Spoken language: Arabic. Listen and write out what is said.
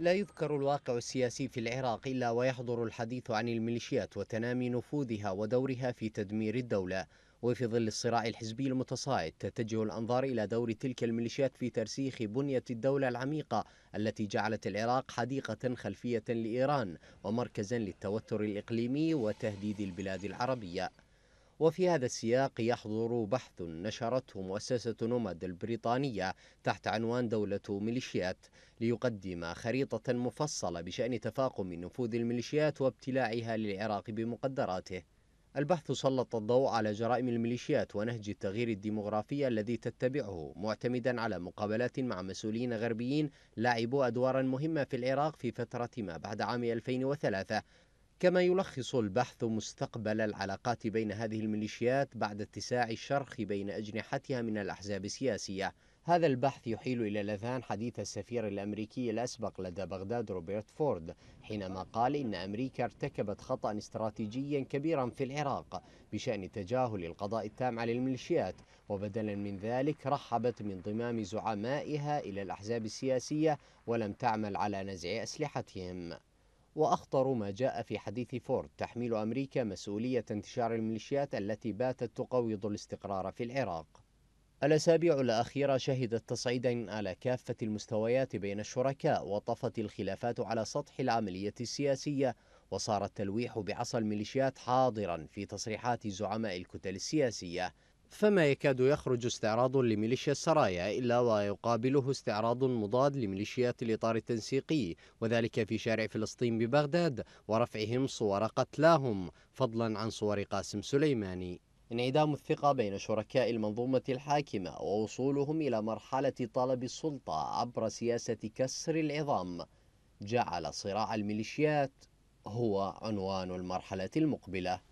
لا يذكر الواقع السياسي في العراق إلا ويحضر الحديث عن الميليشيات وتنامي نفوذها ودورها في تدمير الدولة وفي ظل الصراع الحزبي المتصاعد تتجه الأنظار إلى دور تلك الميليشيات في ترسيخ بنية الدولة العميقة التي جعلت العراق حديقة خلفية لإيران ومركزا للتوتر الإقليمي وتهديد البلاد العربية وفي هذا السياق يحضر بحث نشرته مؤسسة نوماد البريطانية تحت عنوان دولة ميليشيات ليقدم خريطة مفصلة بشأن تفاقم نفوذ الميليشيات وابتلاعها للعراق بمقدراته البحث سلط الضوء على جرائم الميليشيات ونهج التغيير الديمغرافي الذي تتبعه معتمدا على مقابلات مع مسؤولين غربيين لعبوا أدوارا مهمة في العراق في فترة ما بعد عام 2003 كما يلخص البحث مستقبل العلاقات بين هذه الميليشيات بعد اتساع الشرخ بين أجنحتها من الأحزاب السياسية هذا البحث يحيل إلى لذان حديث السفير الأمريكي الأسبق لدى بغداد روبرت فورد حينما قال إن أمريكا ارتكبت خطأ استراتيجيا كبيرا في العراق بشأن تجاهل القضاء التام على الميليشيات وبدلا من ذلك رحبت بانضمام زعمائها إلى الأحزاب السياسية ولم تعمل على نزع أسلحتهم وأخطر ما جاء في حديث فورد تحميل أمريكا مسؤولية انتشار الميليشيات التي باتت تقوض الاستقرار في العراق الأسابيع الأخيرة شهدت تصعيدا على كافة المستويات بين الشركاء وطفت الخلافات على سطح العملية السياسية وصار التلويح بعصا الميليشيات حاضرا في تصريحات زعماء الكتل السياسية فما يكاد يخرج استعراض لميليشيا السرايا إلا ويقابله استعراض مضاد لميليشيات الإطار التنسيقي وذلك في شارع فلسطين ببغداد ورفعهم صور قتلاهم فضلا عن صور قاسم سليماني انعدام الثقة بين شركاء المنظومة الحاكمة ووصولهم إلى مرحلة طلب السلطة عبر سياسة كسر العظام جعل صراع الميليشيات هو عنوان المرحلة المقبلة